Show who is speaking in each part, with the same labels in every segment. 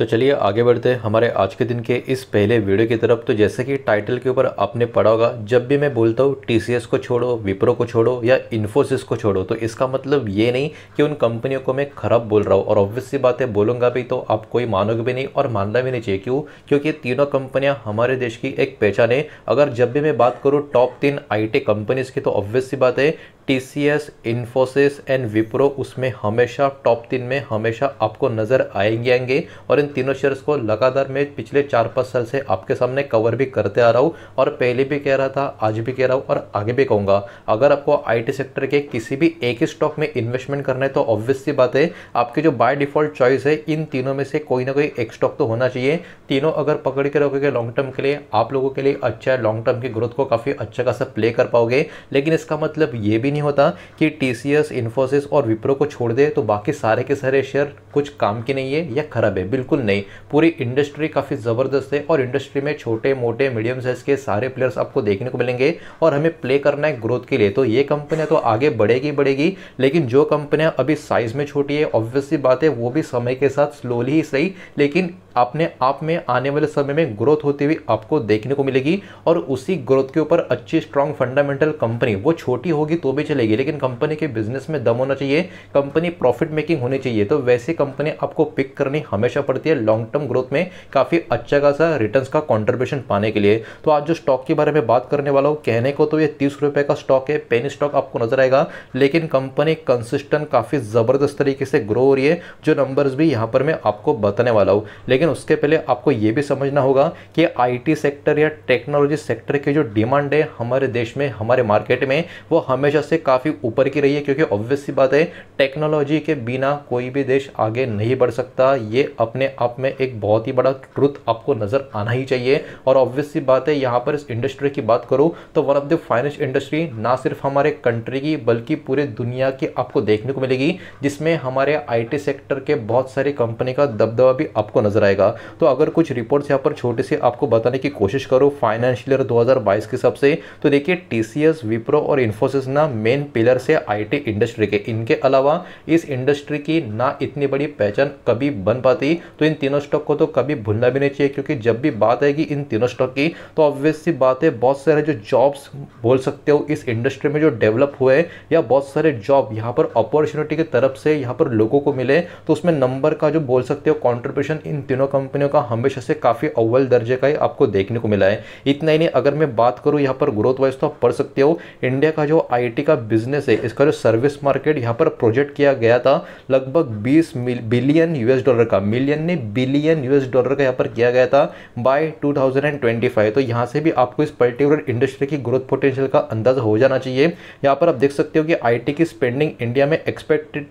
Speaker 1: तो चलिए आगे बढ़ते हैं हमारे आज के दिन के इस पहले वीडियो की तरफ तो जैसे कि टाइटल के ऊपर आपने पढ़ा होगा जब भी मैं बोलता हूँ टी को छोड़ो विप्रो को छोड़ो या इन्फोसिस को छोड़ो तो इसका मतलब ये नहीं कि उन कंपनियों को मैं खराब बोल रहा हूँ और ऑब्वियसली बात है बोलूँगा भी तो आप कोई मानोगे भी नहीं और मानना भी नहीं चाहिए क्यों क्योंकि तीनों कंपनियाँ हमारे देश की एक पहचान है अगर जब भी मैं बात करूँ टॉप तीन आई कंपनीज़ की तो ऑब्वियसली बात है टीसीएस इन्फोसिस एंड विप्रो उसमें हमेशा टॉप तीन में हमेशा आपको नज़र आएंगे आएंगे और इन तीनों शेयर्स को लगातार मैं पिछले चार पाँच साल से आपके सामने कवर भी करते आ रहा हूं और पहले भी कह रहा था आज भी कह रहा हूं और आगे भी कहूंगा अगर आपको आईटी सेक्टर के किसी भी एक ही स्टॉक में इन्वेस्टमेंट करना है तो ऑब्वियस सी बात है आपकी जो बाय डिफॉल्ट चॉइस है इन तीनों में से कोई ना कोई एक स्टॉक तो होना चाहिए तीनों अगर पकड़ के रखोगे लॉन्ग टर्म के लिए आप लोगों के लिए अच्छा है लॉन्ग टर्म की ग्रोथ को काफ़ी अच्छा खासा प्ले कर पाओगे लेकिन इसका मतलब ये भी नहीं नहीं होता कि टी सी एस इन्फोसिस और विप्रो को छोड़ दे तो बाकी सारे के सारे शेयर कुछ काम के नहीं है या ख़राब है बिल्कुल नहीं पूरी इंडस्ट्री काफ़ी ज़बरदस्त है और इंडस्ट्री में छोटे मोटे मीडियम साइज़ के सारे प्लेयर्स आपको देखने को मिलेंगे और हमें प्ले करना है ग्रोथ के लिए तो ये कंपनियाँ तो आगे बढ़ेगी बढ़ेगी लेकिन जो कंपनियाँ अभी साइज़ में छोटी है ऑब्वियसली बात है वो भी समय के साथ स्लोली ही सही लेकिन अपने आप में आने वाले समय में ग्रोथ होती हुई आपको देखने को मिलेगी और उसी ग्रोथ के ऊपर अच्छी स्ट्रांग फंडामेंटल कंपनी वो छोटी होगी तो भी चलेगी लेकिन कंपनी के बिजनेस में दम होना चाहिए कंपनी प्रॉफिट मेकिंग होनी चाहिए तो वैसी कंपनी आपको पिक करनी हमेशा पड़ती है लॉन्ग टर्म ग्रोथ में काफ़ी अच्छा खासा रिटर्न का कॉन्ट्रीब्यूशन पाने के लिए तो आज जो स्टॉक के बारे में बात करने वाला हूँ कहने को तो ये तीस रुपये का स्टॉक है पेनी स्टॉक आपको नजर आएगा लेकिन कंपनी कंसिस्टेंट काफ़ी ज़बरदस्त तरीके से ग्रो हो रही है जो नंबर्स भी यहाँ पर मैं आपको बताने वाला हूँ लेकिन उसके पहले आपको ये भी समझना होगा कि आईटी सेक्टर या टेक्नोलॉजी सेक्टर की जो डिमांड है हमारे देश में हमारे मार्केट में वो हमेशा से काफ़ी ऊपर की रही है क्योंकि ऑब्वियस सी बात है टेक्नोलॉजी के बिना कोई भी देश आगे नहीं बढ़ सकता ये अपने आप में एक बहुत ही बड़ा ट्रुथ आपको नज़र आना ही चाहिए और ऑब्वियस सी बात है यहाँ पर इस इंडस्ट्री की बात करूँ तो one of the finance industry ना सिर्फ हमारे कंट्री की बल्कि पूरे दुनिया की आपको देखने को मिलेगी जिसमें हमारे आई सेक्टर के बहुत सारी कंपनी का दबदबा भी आपको नजर आएगा जाएगा तो अगर कुछ रिपोर्ट्स यहाँ पर छोटे से आपको बताने की कोशिश करो फाइनेंशियल ईयर 2022 के हिसाब से तो देखिए टीसीएस विप्रो और इन्फोसिस ना मेन पिलर से आईटी इंडस्ट्री के इनके अलावा इस इंडस्ट्री की ना इतनी बड़ी पहचान कभी बन पाती तो इन तीनों स्टॉक को तो कभी भूलना भी नहीं चाहिए क्योंकि जब भी बात आएगी इन तीनों स्टॉक की तो ऑब्वियसली बात है बहुत सारे जो जॉब्स बोल सकते हो इस इंडस्ट्री में जो डेवलप हुए या बहुत सारे जॉब यहाँ पर अपॉर्चुनिटी की तरफ से यहाँ पर लोगों को मिले तो उसमें नंबर का जो बोल सकते हो कॉन्ट्रीब्यूशन इन तीनों इन कंपनियों का हमेशा से काफ़ी अव्वल दर्जे का ही आपको देखने को मिला है इतना ही नहीं अगर मैं बात करूँ यहाँ पर ग्रोथ वाइज तो आप पढ़ सकते हो इंडिया का जो आई का बिजनेस है इसका जो सर्विस मार्केट यहाँ पर प्रोजेक्ट किया गया था लगभग बीस बिलियन यूएस डॉलर का मिलियन ने बिलियन यूएस डॉलर का यहाँ पर किया गया था बाय टू तो यहाँ से भी आपको इस पर्टिकुलर इंडस्ट्री की ग्रोथ पोटेंशियल का अंदाजा हो जाना चाहिए यहाँ पर आप देख सकते हो कि आई की स्पेंडिंग इंडिया में एक्सपेक्टेड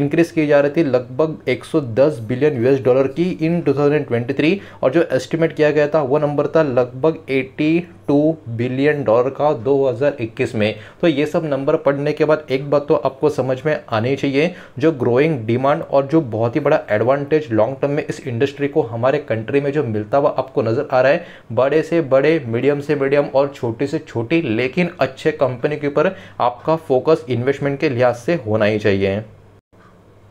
Speaker 1: इंक्रीज की जा रही थी लगभग 110 बिलियन यूएस डॉलर की इन 2023 और जो एस्टिमेट किया गया था वो नंबर था लगभग 82 बिलियन डॉलर का 2021 में तो ये सब नंबर पढ़ने के बाद एक बात तो आपको समझ में आनी चाहिए जो ग्रोइंग डिमांड और जो बहुत ही बड़ा एडवांटेज लॉन्ग टर्म में इस इंडस्ट्री को हमारे कंट्री में जो मिलता हुआ आपको नज़र आ रहा है बड़े से बड़े मीडियम से मीडियम और छोटी से छोटी लेकिन अच्छे कंपनी के ऊपर आपका फोकस इन्वेस्टमेंट के लिहाज से होना ही चाहिए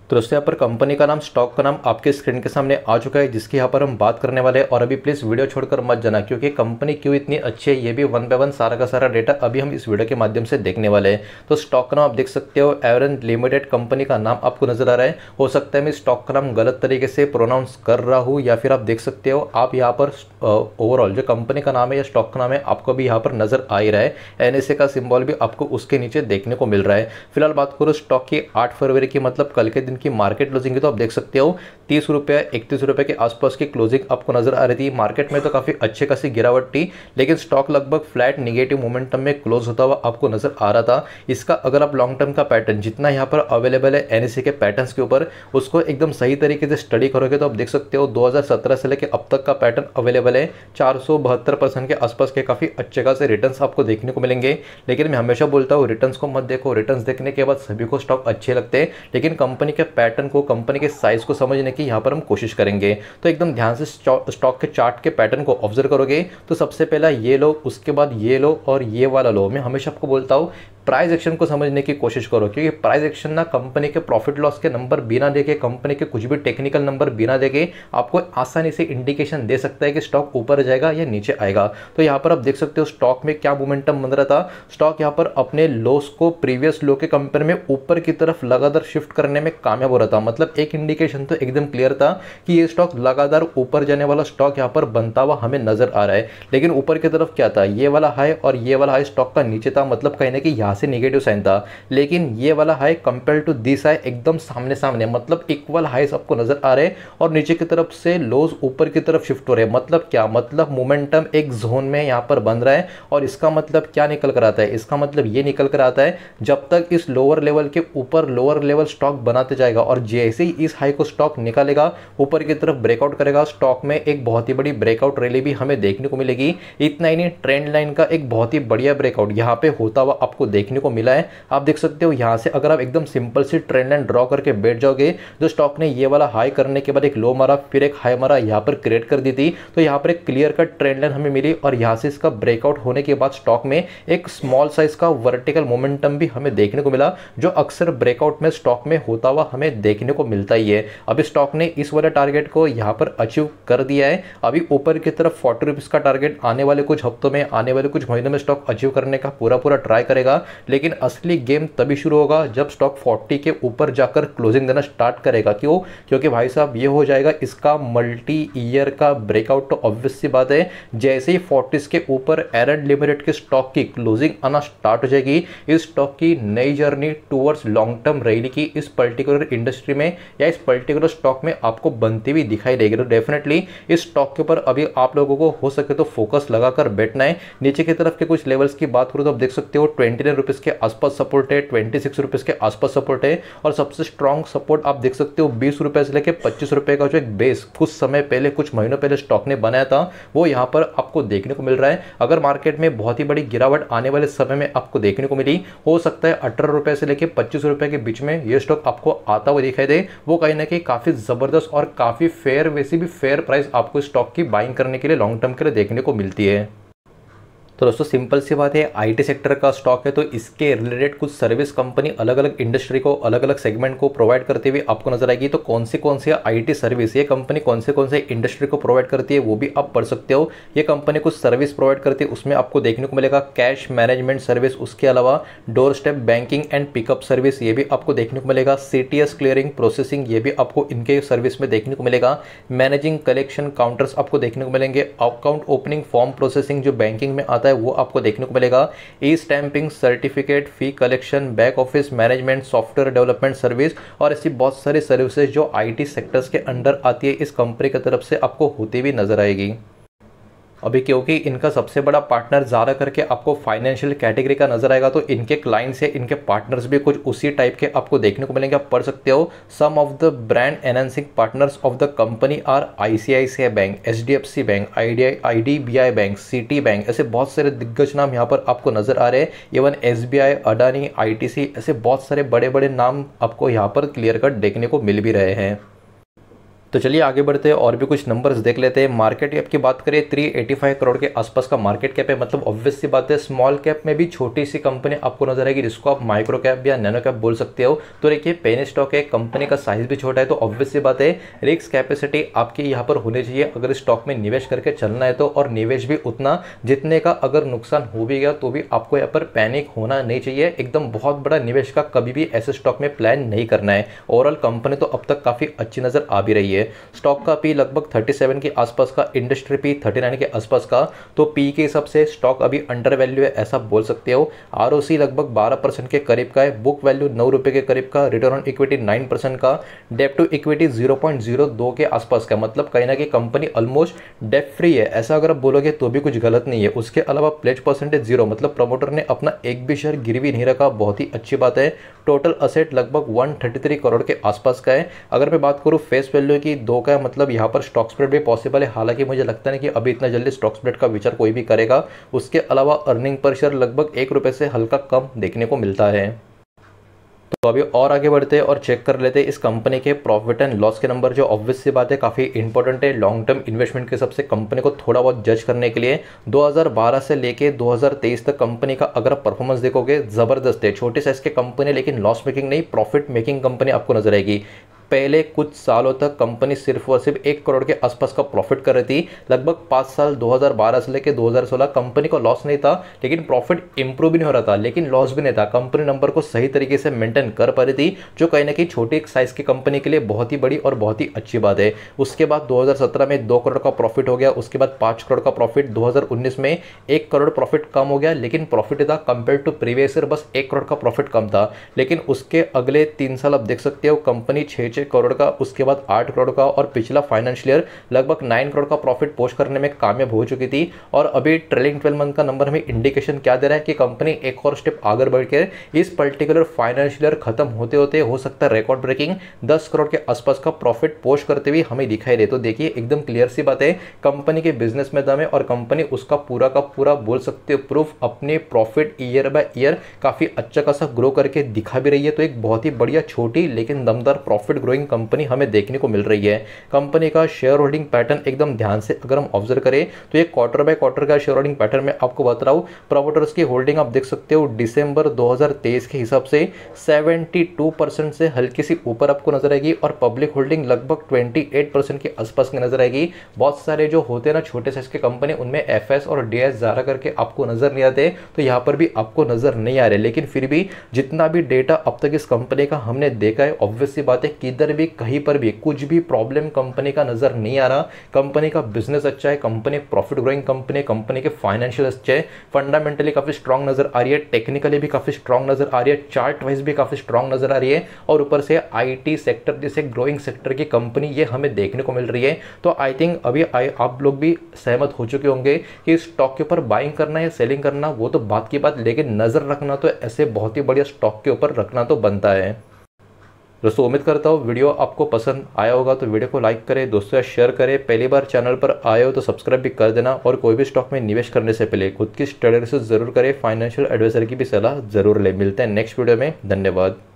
Speaker 1: तो दोस्तों यहाँ पर कंपनी का नाम स्टॉक का नाम आपके स्क्रीन के सामने आ चुका है जिसकी यहाँ पर हम बात करने वाले हैं और अभी प्लीज़ वीडियो छोड़कर मत जाना क्योंकि कंपनी क्यों इतनी अच्छी है ये भी वन बाय वन सारा का सारा डेटा अभी हम इस वीडियो के माध्यम से देखने वाले हैं तो स्टॉक का नाम आप देख सकते हो एवरन लिमिटेड कंपनी का नाम आपको नजर आ रहा है हो सकता है मैं स्टॉक का नाम गलत तरीके से प्रोनाउंस कर रहा हूँ या फिर आप देख सकते हो आप यहाँ पर ओवरऑल जो कंपनी का नाम है या स्टॉक का नाम है आपको भी यहाँ पर नजर आ ही रहा है एनएसए का सिम्बॉल भी आपको उसके नीचे देखने को मिल रहा है फिलहाल बात करो स्टॉक की आठ फरवरी की मतलब कल के दिन की मार्केट क्लोजिंग है तो आप देख सकते हो तीस रुपये इकतीस रुपये के आसपास की क्लोजिंग आपको नजर आ रही थी मार्केट में तो काफ़ी अच्छे खासी गिरावट थी लेकिन स्टॉक लगभग फ्लैट निगेटिव मोमेंटम में क्लोज होता हुआ आपको नजर आ रहा था इसका अगर आप लॉन्ग टर्म का पैटर्न जितना यहाँ पर अवेलेबल है एन के पैटर्न के ऊपर उसको एकदम सही तरीके से स्टडी करोगे तो आप देख सकते हो दो से लेकर अब तक का पैटर्न अवेलेबल है चार के आसपास के काफ़ी अच्छे खासे रिटर्न आपको देखने को मिलेंगे लेकिन मैं हमेशा बोलता हूँ रिटर्न को मत देखो रिटर्न देखने के बाद सभी को स्टॉक अच्छे लगते हैं लेकिन कंपनी के पैटर्न को कंपनी के साइज़ को समझने की यहाँ पर हम कोशिश करेंगे तो एकदम ध्यान से स्टॉक के चार्ट के पैटर्न को ऑब्जर्व करोगे तो सबसे पहला ये लो उसके बाद ये लो और ये वाला लो मैं हमेशा आपको बोलता हूँ प्राइस एक्शन को समझने की कोशिश करो क्योंकि प्राइस एक्शन ना कंपनी के प्रॉफिट लॉस के नंबर बिना देखे कंपनी के कुछ भी टेक्निकल नंबर बिना देखे आपको आसानी से इंडिकेशन दे सकता है कि स्टॉक ऊपर जाएगा या नीचे आएगा तो यहाँ पर आप देख सकते हो स्टॉक में क्या मोमेंटम बन रहा था स्टॉक यहाँ पर अपने लॉस को प्रीवियस लो के कंपेयर में ऊपर की तरफ लगातार शिफ्ट करने में कामयाब हो रहा था मतलब एक इंडिकेशन तो एकदम क्लियर था कि ये स्टॉक लगातार ऊपर जाने वाला स्टॉक यहाँ पर बनता हुआ हमें नजर आ रहा है लेकिन ऊपर की तरफ क्या था ये वाला हाई और ये वाला हाई स्टॉक का नीचे था मतलब कहने की यहाँ से निगेटिव साइन था लेकिन ये वाला high compare to this high एकदम सामने सामने मतलब इक्वल हाई सबको नज़र आ रहे हैं और नीचे की तरफ से लोज ऊपर की तरफ शिफ्ट हो रहे हैं मतलब क्या मतलब मोमेंटम एक जोन में यहाँ पर बन रहा है और इसका मतलब क्या निकल कर आता है इसका मतलब ये निकल कर आता है जब तक इस लोअर लेवल के ऊपर लोअर लेवल स्टॉक बनाते जाएगा और जैसे ही इस हाई को स्टॉक निकालेगा ऊपर की तरफ ब्रेकआउट करेगा स्टॉक में एक बहुत ही बड़ी ब्रेकआउट रैली भी हमें देखने को मिलेगी इतना ही नहीं ट्रेंड लाइन का एक बहुत ही बढ़िया ब्रेकआउट यहाँ पे होता हुआ आपको देख देखने को मिला है आप देख सकते हो यहाँ से अगर आप एकदम सिंपल सी ट्रेंड लाइन ड्रॉ करके बैठ जाओगे जो स्टॉक ने ये वाला हाई करने के बाद एक लो मारा फिर एक हाई मारा यहाँ पर क्रिएट कर दी थी तो यहाँ पर एक क्लियर कट ट्रेंड लाइन हमें मिली और यहाँ से इसका ब्रेकआउट होने के बाद स्टॉक में एक स्मॉल साइज का वर्टिकल मोमेंटम भी हमें देखने को मिला जो अक्सर ब्रेकआउट में स्टॉक में होता हुआ हमें देखने को मिलता ही है अभी स्टॉक ने इस वाले टारगेट को यहाँ पर अचीव कर दिया है अभी ऊपर की तरफ फोर्टी रुपीज़ का टारगेट आने वाले कुछ हफ्तों में आने वाले कुछ महीनों में स्टॉक अचीव करने का पूरा पूरा ट्राई करेगा लेकिन असली गेम तभी शुरू होगा जब स्टॉक 40 के ऊपर जाकर क्लोजिंग देना स्टार्ट करेगा क्यों क्योंकि भाई साहब ये हो जाएगा इसका मल्टी ईयर का ब्रेकआउट तो ऑब्वियस सी बात है जैसे ही फोर्टीज के ऊपर एरन लिमिटेड के स्टॉक की क्लोजिंग आना स्टार्ट हो जाएगी इस स्टॉक की नई journey towards long term rally की इस पर्टिकुलर इंडस्ट्री में या इस पर्टिकुलर स्टॉक में आपको बनती हुई दिखाई देगी तो डेफिनेटली इस स्टॉक के ऊपर अभी आप लोगों को हो सके तो फोकस लगाकर बैठना है नीचे की तरफ के कुछ लेवल्स की बात करूँ तो आप देख सकते हो ट्वेंटी रुपीज़ के आसपास सपोर्ट है ट्वेंटी सिक्स रुपीज़ के आसपास सपोर्ट है और सबसे स्ट्रॉन्ग सपोर्ट आप देख सकते हो बीस रुपये से लेकर पच्चीस रुपये का जो एक बेस कुछ समय पहले कुछ महीनों पहले स्टॉक ने बनाया था वो यहाँ पर आपको देखने को मिल रहा है अगर मार्केट में बहुत ही बड़ी गिरावट आने वाले समय में आपको देखने को मिली हो सकता है अठारह रुपये से लेकर पच्चीस रुपये के बीच में ये स्टॉक आपको आता हुआ दिखाई दे वो कहीं ना कहीं काफ़ी ज़बरदस्त और काफ़ी फेयर वैसे भी फेयर प्राइस आपको स्टॉक की बाइंग करने के लिए लॉन्ग टर्म के लिए देखने को मिलती है तो दोस्तों सिंपल सी बात है आईटी सेक्टर का स्टॉक है तो इसके रिलेटेड कुछ सर्विस कंपनी अलग अलग इंडस्ट्री को अलग अलग सेगमेंट को प्रोवाइड करते हुए आपको नजर आएगी तो कौन सी कौन सी आईटी सर्विस ये कंपनी कौन से कौन से इंडस्ट्री को प्रोवाइड करती है वो भी आप पढ़ सकते हो ये कंपनी कुछ सर्विस प्रोवाइड करती है उसमें आपको देखने को मिलेगा कैश मैनेजमेंट सर्विस उसके अलावा doorstep banking and pickup service ये भी आपको देखने को मिलेगा सी क्लियरिंग प्रोसेसिंग ये भी आपको इनके सर्विस में देखने को मिलेगा मैनेजिंग कलेक्शन काउंटर्स आपको देखने को मिलेंगे अकाउंट ओपनिंग फॉर्म प्रोसेसिंग जो बैंकिंग में आता है है वो आपको देखने को मिलेगा e stamping certificate fee collection back office management software development service और ऐसी बहुत सारी सर्विसेज जो आईटी सेक्टर्स के अंडर आती है इस कंपनी की तरफ से आपको होती हुई नजर आएगी अभी क्योंकि इनका सबसे बड़ा पार्टनर ज़्यादा करके आपको फाइनेंशियल कैटेगरी का नजर आएगा तो इनके क्लाइंट्स या इनके पार्टनर्स भी कुछ उसी टाइप के आपको देखने को मिलेंगे आप पढ़ सकते हो some of the brand enhancing partners of the company are ICICI bank HDFC bank B IDBI bank Citibank ऐसे बहुत सारे दिग्गज नाम यहाँ पर आपको नजर आ रहे हैं इवन एस अडानी आई ऐसे बहुत सारे बड़े बड़े नाम आपको यहाँ पर क्लियर कट देखने को मिल भी रहे हैं तो चलिए आगे बढ़ते हैं और भी कुछ नंबर्स देख लेते हैं मार्केट कैप की बात करें 385 करोड़ के आसपास का मार्केट कैप है मतलब ऑब्वियस सी बात है स्मॉल कैप में भी छोटी सी कंपनी आपको नजर आएगी जिसको आप माइक्रो कैप या नैनो कैप बोल सकते हो तो देखिए पेन स्टॉक है कंपनी का साइज भी छोटा है तो ऑब्वियस सी बात है रिक्स कैपेसिटी आपकी यहाँ पर होनी चाहिए अगर स्टॉक में निवेश करके चलना है तो और निवेश भी उतना जितने का अगर नुकसान हो भी गया तो भी आपको यहाँ पर पैनिक होना नहीं चाहिए एकदम बहुत बड़ा निवेश का कभी भी ऐसे स्टॉक में प्लान नहीं करना है ओवरऑल कंपनी तो अब तक काफ़ी अच्छी नज़र आ भी रही है है स्टॉक का पी लगभग 37 के आसपास का इंडस्ट्री पी 39 के आसपास का तो पी के हिसाब से स्टॉक अभी अंडर वैल्यू है ऐसा बोल सकते हो आर लगभग 12 परसेंट के करीब का है बुक वैल्यू नौ रुपये के करीब का return on equity nine percent का डेप टू इक्विटी जीरो के आसपास का मतलब कहीं ना कहीं कंपनी ऑलमोस्ट डेप फ्री है ऐसा अगर आप बोलोगे तो भी कुछ गलत नहीं है उसके अलावा प्लेज परसेंटेज जीरो मतलब प्रमोटर ने अपना एक भी शेयर गिरवी नहीं रखा बहुत ही अच्छी बात है टोटल असेट लगभग 133 करोड़ के आसपास का है अगर मैं बात करूँ फेस वैल्यू की कि दो का मतलब यहाँ पर स्टॉक स्प्रेड भी पॉसिबल है हालांकि मुझे लगता नहीं कि अभी इतना जल्दी स्टॉक स्प्रेड का विचार कोई भी करेगा उसके अलावा अर्निंग पर शेयर लगभग एक रुपये से हल्का कम देखने को मिलता है तो अभी और आगे बढ़ते हैं और चेक कर लेते हैं इस कंपनी के प्रॉफिट एंड लॉस के नंबर जो ऑब्वियस सी बात है काफ़ी इंपॉर्टेंट है लॉन्ग टर्म इन्वेस्टमेंट के हिसाब से कंपनी को थोड़ा बहुत जज करने के लिए 2012 से लेके 2023 तक कंपनी का अगर परफॉर्मेंस देखोगे ज़बरदस्त है छोटे साइज़ के कंपनी लेकिन लॉस मेकिंग नहीं प्रॉफिट मेकिंग कंपनी आपको नजर आएगी पहले कुछ सालों तक कंपनी सिर्फ और सिर्फ एक करोड़ के आसपास का प्रॉफिट कर रही थी लगभग पाँच साल 2012 से लेकर 2016 कंपनी को लॉस नहीं था लेकिन प्रॉफिट इंप्रूव भी नहीं हो रहा था लेकिन लॉस भी नहीं था कंपनी नंबर को सही तरीके से मेंटेन कर पा रही थी जो कहीं ना कहीं छोटी एक साइज़ की कंपनी के लिए बहुत ही बड़ी और बहुत ही अच्छी बात है उसके बाद दो में दो करोड़ का प्रॉफिट हो गया उसके बाद पाँच करोड़ का प्रॉफिट दो में एक करोड़ प्रॉफिट कम हो गया लेकिन प्रॉफिट था कंपेयर टू प्रीवियस ईयर बस एक करोड़ का प्रॉफिट कम था लेकिन उसके अगले तीन साल आप देख सकते हो कंपनी छः करोड़ का उसके बाद आठ करोड़ का और पिछला फाइनेंशियल ईयर लगभग नाइन करोड़ का प्रॉफिट पोस्ट करने में कामयाब हो चुकी थी और अभी ट्रेलिंग ट्वेल्व मंथ का नंबर हमें इंडिकेशन क्या दे रहा है कि कंपनी एक और स्टेप आगे बढ़कर इस पर्टिकुलर फाइनेंशियल ईयर खत्म होते होते हो सकता है रिकॉर्ड ब्रेकिंग दस करोड़ के आसपास का प्रॉफिट पोस्ट करते हुए हमें दिखाई दे तो देखिए एकदम क्लियर सी बात है कंपनी के बिजनेस में दम है और कंपनी उसका पूरा का पूरा बोल सकते हो प्रूफ अपने प्रॉफिट ईयर बाय ईयर काफ़ी अच्छा खासा ग्रो करके दिखा भी रही है तो एक बहुत ही बढ़िया छोटी लेकिन दमदार प्रॉफिट ग्रोइंग कंपनी हमें देखने को मिल रही है कंपनी का शेयर होल्डिंग पैटर्न एकदम ध्यान से अगर हम ऑब्जर्व करें तो एक क्वार्टर बाय क्वार्टर का शेयर होल्डिंग पैटर्न में आपको बता रहा हूँ प्रमोटर्स की होल्डिंग आप देख सकते हो डिसंबर 2023 के हिसाब से 72 परसेंट से हल्की सी ऊपर आपको नजर आएगी और पब्लिक होल्डिंग लगभग 28 परसेंट के आसपास की नजर आएगी बहुत सारे जो होते हैं ना छोटे साइज के कंपनी उनमें एफ और डी ज़्यादा करके आपको नजर नहीं आते तो यहाँ पर भी आपको नजर नहीं आ रहे लेकिन फिर भी जितना भी डेटा अब तक इस कंपनी का हमने देखा है ऑब्वियसली बात है कि इधर भी कहीं पर भी कुछ भी प्रॉब्लम कंपनी का नज़र नहीं आ रहा कंपनी का बिजनेस अच्छा है company profit growing company company के फाइनेंशियल अच्छे है फंडामेंटली काफ़ी स्ट्रॉन्ग नज़र आ रही है टेक्निकली भी काफ़ी स्ट्रॉन्ग नज़र आ रही है चार्ट वाइज भी काफ़ी स्ट्रॉन्ग नज़र आ रही है और ऊपर से आई सेक्टर जैसे ग्रोइंग सेक्टर की कंपनी ये हमें देखने को मिल रही है तो आई थिंक अभी आप लोग भी सहमत हो चुके होंगे कि स्टॉक के ऊपर बाइंग करना या सेलिंग करना वो तो बात की बात लेकिन नज़र रखना तो ऐसे बहुत ही बढ़िया स्टॉक के ऊपर रखना तो बनता है दोस्तों उम्मीद करता हूँ वीडियो आपको पसंद आया होगा तो वीडियो को लाइक करें दोस्तों या शेयर करें पहली बार चैनल पर आए हो तो सब्सक्राइब भी कर देना और कोई भी स्टॉक में निवेश करने से पहले खुद की स्टडी रिसर्च जरूर करें फाइनेंशियल एडवाइजर की भी सलाह जरूर ले मिलते हैं नेक्स्ट वीडियो में धन्यवाद